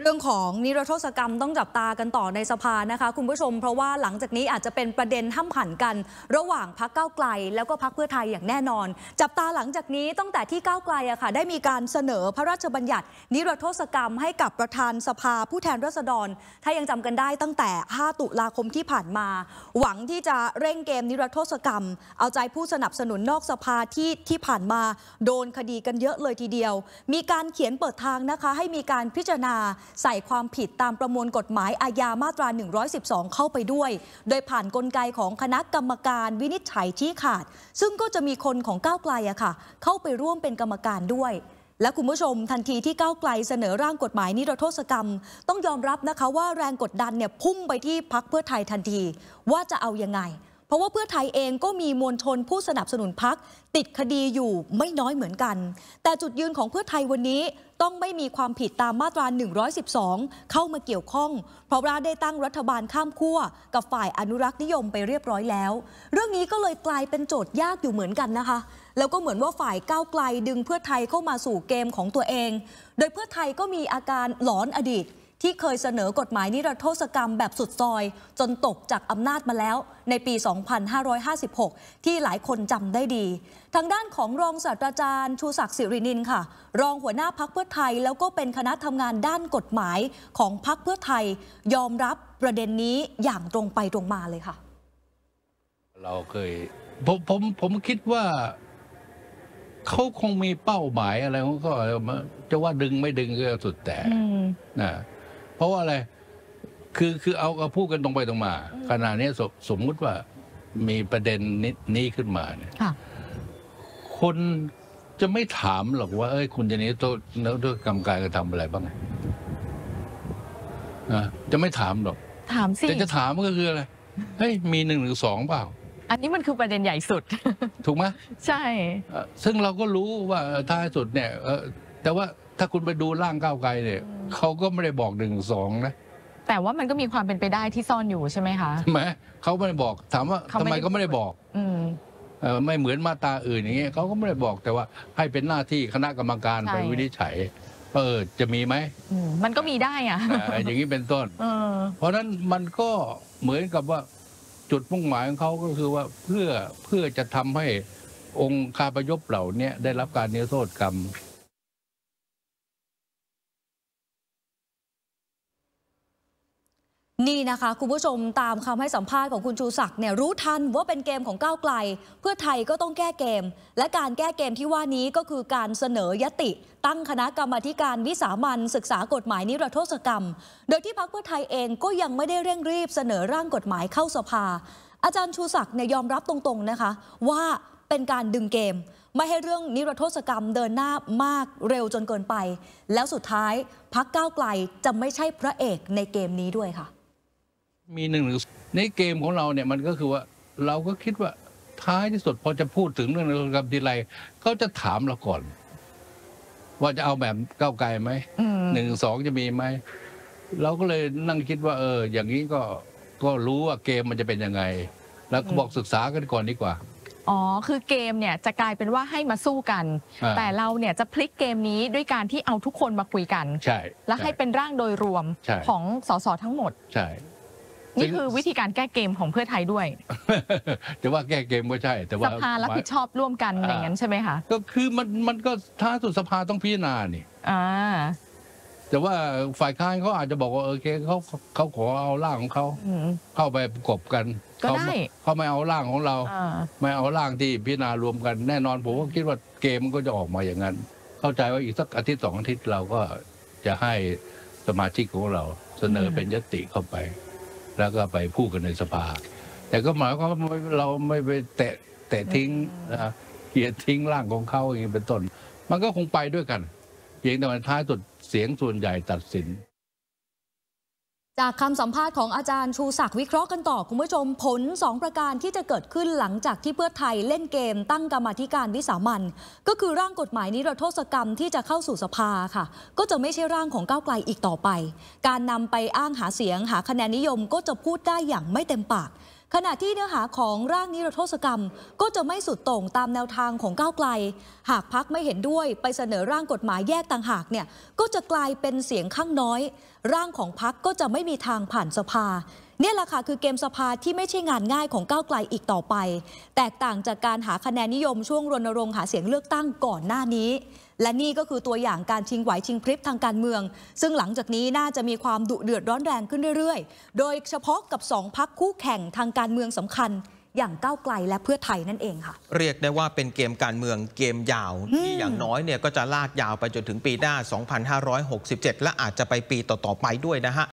เรื่องของนิรโทษกรรมต้องจับตากันต่อในสภานะคะ คุณผู้ชม เพราะว่าหลังจากนี้อาจจะเป็นประเด็นห้ามผานกัน ระหว่างพักเก้าไกล แล้วก็พักเพื่อไทยอย่างแน่นอน จับตาหลังจากนี้ตั้งแต่ที่ก้าวไกลอะค่ะได้มีการเสนอพระราชบัญญัติ นิรโทษกรรมให้กับประธานสภาผู้แทนราษฎร ถ้ายังจำกันได้ตั้งแต่5ตุลาคมที่ผ่านมาหวังที่จะเร่งเกมนิรโทษกรรม เอาใจผู้สนับสนุนนอกสภาที่ที่ผ่านมา โดนคดีกันเยอะเลยทีเดียว มีการเขียนเปิดทางนะคะ ให้มีการพิจารณาใส่ความผิดตามประมวลกฎหมายอาญามาตรา 112 เข้าไปด้วย โดยผ่านกลไกของคณะกรรมการวินิจฉัยชี้ขาด ซึ่งก็จะมีคนของก้าวไกลอะค่ะ เข้าไปร่วมเป็นกรรมการด้วย และคุณผู้ชมทันทีที่ก้าวไกลเสนอร่างกฎหมายนิรโทษกรรม ต้องยอมรับนะคะว่าแรงกดดันเนี่ยพุ่งไปที่พักเพื่อไทยทันทีว่าจะเอาอยัางไงราะว่าเพื่อไทยเองก็มีมวลชนผู้สนับสนุนพักติดคดีอยู่ไม่น้อยเหมือนกัน แต่จุดยืนของเพื่อไทยวันนี้ต้องไม่มีความผิดตามมาตรา 112 เข้ามาเกี่ยวข้อง เพราะราได้ตั้งรัฐบาลข้ามขั้ว กับฝ่ายอนุรักษ์นิยมไปเรียบร้อยแล้ว เรื่องนี้ก็เลยกลายเป็นโจทย์ยากอยู่เหมือนกันนะคะ แล้วก็เหมือนว่าฝ่ายก้าวไกลดึงเพื่อไทยเข้ามาสู่เกมของตัวเอง โดยเพื่อไทยก็มีอาการหลอนอดีตที่เคยเสนอกฎหมายนิรโทษกรรมแบบสุดซอย จนตกจากอำนาจมาแล้ว ในปี 2556 ที่หลายคนจำได้ดี ทางด้านของรองศาสตราจารย์ ชูศักดิ์สิรินินค่ะ รองหัวหน้าพักเพื่อไทย แล้วก็เป็นคณะทำงานด้านกฎหมายของพักเพื่อไทยยอมรับประเด็นนี้อย่างตรงไปตรงมาเลยค่ะ เราเคย ผมผมผมคิดว่าเขาคงมีเป้าหมายอะไรของเขาจะว่าดึงไม่ดึงก็สุดแต่นะราะว่าอะไร คือคือเอาเอาพูดกันตรงไปตรงมา ขณะนี้สสมมุติว่ามีประเด็นนี้ขึ้นมาเนี่ยคนจะไม่ถาม หรอกว่าเอ้ยคุณจะนี้ตัวแล้วด้วยกรรมกายจะทำอะไรบ้างนะจะไม่ถามหรอก ถามสิแต่จะถามก็คืออะไร เฮ้ยมีหนึ่งหรือสองเปล่า อันนี้มันคือประเด็นใหญ่สุด ถูกไหมใช่ซึ่งเราก็รู้ว่าท้ายสุดเนี่ยแต่ว่าถ้าคุณไปดูร่างก้าวไกลเนี่ยเขาก็ไม่ได้บอกหนึ่งสองนะแต่ว่ามันก็มีความเป็นไปได้ที่ซ่อนอยู่ใช่ไหมคะใช่ไหมเขาไม่ได้บอกถามว่าทำไมเขาไม่ได้บอกไม่เหมือนมาตาอื่นอย่างเงี้ยเขาก็ไม่ได้บอกแต่ว่าให้เป็นหน้าที่คณะกรรมการไปวินิจฉัยเออจะมีไหมมันก็มีได้อ่ะอย่างนี้เป็นต้นเพราะนั้นมันก็เหมือนกับว่าจุดมุ่งหมายของเขาก็คือว่าเพื่อเพื่อจะทำให้องค์คารปะยบเหล่านี้ได้รับการเนื้อโทษกรรมนี่นะคะคุณผู้ชมตามคำให้สัมภาษณ์ของคุณชูศักดิ์เนี่ยรู้ทันว่าเป็นเกมของก้าวไกล เพื่อไทยก็ต้องแก้เกม และการแก้เกมที่ว่านี้ก็คือการเสนอยติ ตั้งคณะกรรมการวิสามันศึกษากฎหมาย นิรโทษกรรม โดยที่พรรคเพื่อไทยเองก็ยังไม่ได้เร่งรีบเสนอร่างกฎหมายเข้าสภา อาจารย์ชูศักดิ์เนี่ยยอมรับตรงๆนะคะ ว่าเป็นการดึงเกม ไม่ให้เรื่องนิรโทษกรรมเดินหน้ามากเร็วจนเกินไป แล้วสุดท้ายพักก้าวไกลจะไม่ใช่พระเอกในเกมนี้ด้วยค่ะมีหนึ่งหรือในเกมของเราเนี่ยมันก็คือว่า เราก็คิดว่าท้ายที่สุดพอจะพูดถึงเรื่องกรรมทีไรเขาจะถามเราก่อน ว่าจะเอาแบบก้าวไกลไหมหนึ่งสองจะมีไหม เราก็เลยนั่งคิดว่า เออ อย่างนี้ก็ก็รู้ว่าเกมมันจะเป็นยังไง แล้วก็บอกศึกษากันก่อนดีกว่า อ๋อ คือเกมเนี่ยจะกลายเป็นว่าให้มาสู้กัน แต่เราเนี่ยจะพลิกเกมนี้ด้วยการที่เอาทุกคนมาคุยกัน ใช่ และให้เป็นร่างโดยรวมของสสทั้งหมด ใช่นี่คือวิธีการแก้เกมของเพื่อไทยด้วย แต่ว่าแก้เกมก็ใช่ แต่ว่าสภารับผิดชอบร่วมกันอย่างนั้นใช่ไหมคะก็คือมันมันก็ท้าสุดสภาต้องพิจารณานี่อ่าแต่ว่าฝ่ายค้านเขาอาจจะบอกว่าโอเคเขาเขาขอเอาร่างของเขาเข้าไปประกบกันก็ได้เขาไม่เอาร่างของเรา ไม่เอาร่างที่พิจารณารวมกัน แน่นอนผมก็คิดว่าเกมมันก็จะออกมาอย่างนั้น เข้าใจว่าอีกสักอาทิตย์สองอาทิตย์เราก็จะให้สมาชิกของเราเสนอเป็นยติเข้าไปแล้วก็ไปพูดกันในสภา แต่ก็หมายความว่าเราไม่ไปแตะแตะทิ้งนะเกียดทิ้งร่างของเขาอย่างนี้เป็นต้น มันก็คงไปด้วยกัน เพียงแต่ว่าท้ายสุดเสียงส่วนใหญ่ตัดสินจากคำสัมภาษณ์ของอาจารย์ชูศักดิ์วิเคราะห์กันต่อคุณผู้ชมผล 2 ประการที่จะเกิดขึ้นหลังจากที่เพื่อไทยเล่นเกมตั้งกรรมธิการวิสามันก็คือร่างกฎหมายนิรโทษกรรมที่จะเข้าสู่สภาค่ะ ก็จะไม่ใช่ร่างของก้าวไกลอีกต่อไป การนำไปอ้างหาเสียง หาคะแนนนิยมก็จะพูดได้อย่างไม่เต็มปากขณะที่เนื้อหาของร่างนิรโทษกรรมก็จะไม่สุดต่งตามแนวทางของก้าวไกล หากพักไม่เห็นด้วยไปเสนอร่างกฎหมายแยกต่างหากเนี่ยก็จะกลายเป็นเสียงข้างน้อย ร่างของพักก็จะไม่มีทางผ่านสภา เนี่ยแหละค่ะคือเกมสภาที่ไม่ใช่งานง่ายของก้าวไกลอีกต่อไป แตกต่างจากการหาคะแนนนิยมช่วงรณรงค์หาเสียงเลือกตั้งก่อนหน้านี้และนี่ก็คือตัวอย่างการชิงไหวชิงพริบทางการเมือง ซึ่งหลังจากนี้น่าจะมีความดุเดือดร้อนแรงขึ้นเรื่อยๆ โดยเฉพาะกับสองพักคู่แข่งทางการเมืองสำคัญ อย่างก้าวไกลและเพื่อไทยนั่นเองค่ะ เรียกได้ว่าเป็นเกมการเมืองเกมยาวที่อย่างน้อยเนี่ยก็จะลากยาวไปจนถึงปีหน้า 2567 และอาจจะไปปีต่อๆไปด้วยนะฮะ